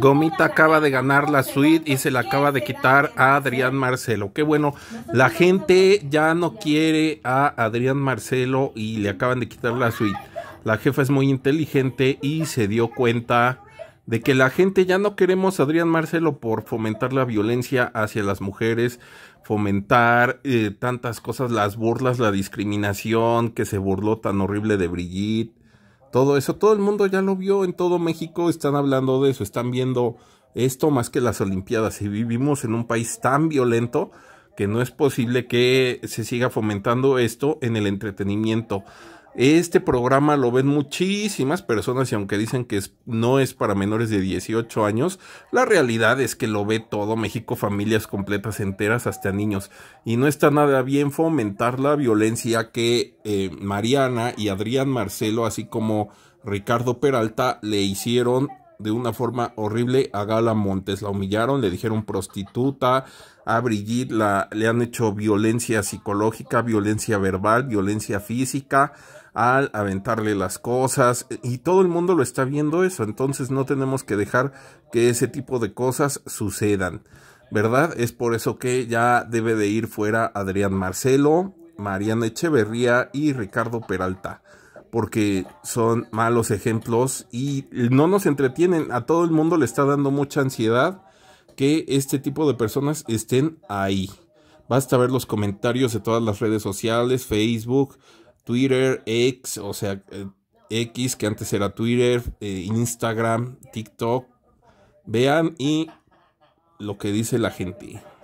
Gomita acaba de ganar la suite y se la acaba de quitar a Adrián Marcelo. Qué bueno, la gente ya no quiere a Adrián Marcelo y le acaban de quitar la suite. La jefa es muy inteligente y se dio cuenta de que la gente ya no queremos a Adrián Marcelo por fomentar la violencia hacia las mujeres, fomentar eh, tantas cosas, las burlas, la discriminación que se burló tan horrible de Brigitte todo eso, todo el mundo ya lo vio en todo México, están hablando de eso, están viendo esto más que las Olimpiadas. Y vivimos en un país tan violento que no es posible que se siga fomentando esto en el entretenimiento. Este programa lo ven muchísimas personas y aunque dicen que no es para menores de 18 años, la realidad es que lo ve todo México, familias completas enteras, hasta niños. Y no está nada bien fomentar la violencia que eh, Mariana y Adrián Marcelo, así como Ricardo Peralta, le hicieron de una forma horrible a Gala Montes. La humillaron, le dijeron prostituta, a Brigitte la, le han hecho violencia psicológica, violencia verbal, violencia física al aventarle las cosas y todo el mundo lo está viendo eso, entonces no tenemos que dejar que ese tipo de cosas sucedan, ¿verdad? Es por eso que ya debe de ir fuera Adrián Marcelo, Mariana Echeverría y Ricardo Peralta porque son malos ejemplos y no nos entretienen. A todo el mundo le está dando mucha ansiedad que este tipo de personas estén ahí. Basta ver los comentarios de todas las redes sociales, Facebook, Twitter, X, o sea, eh, X que antes era Twitter, eh, Instagram, TikTok. Vean y lo que dice la gente.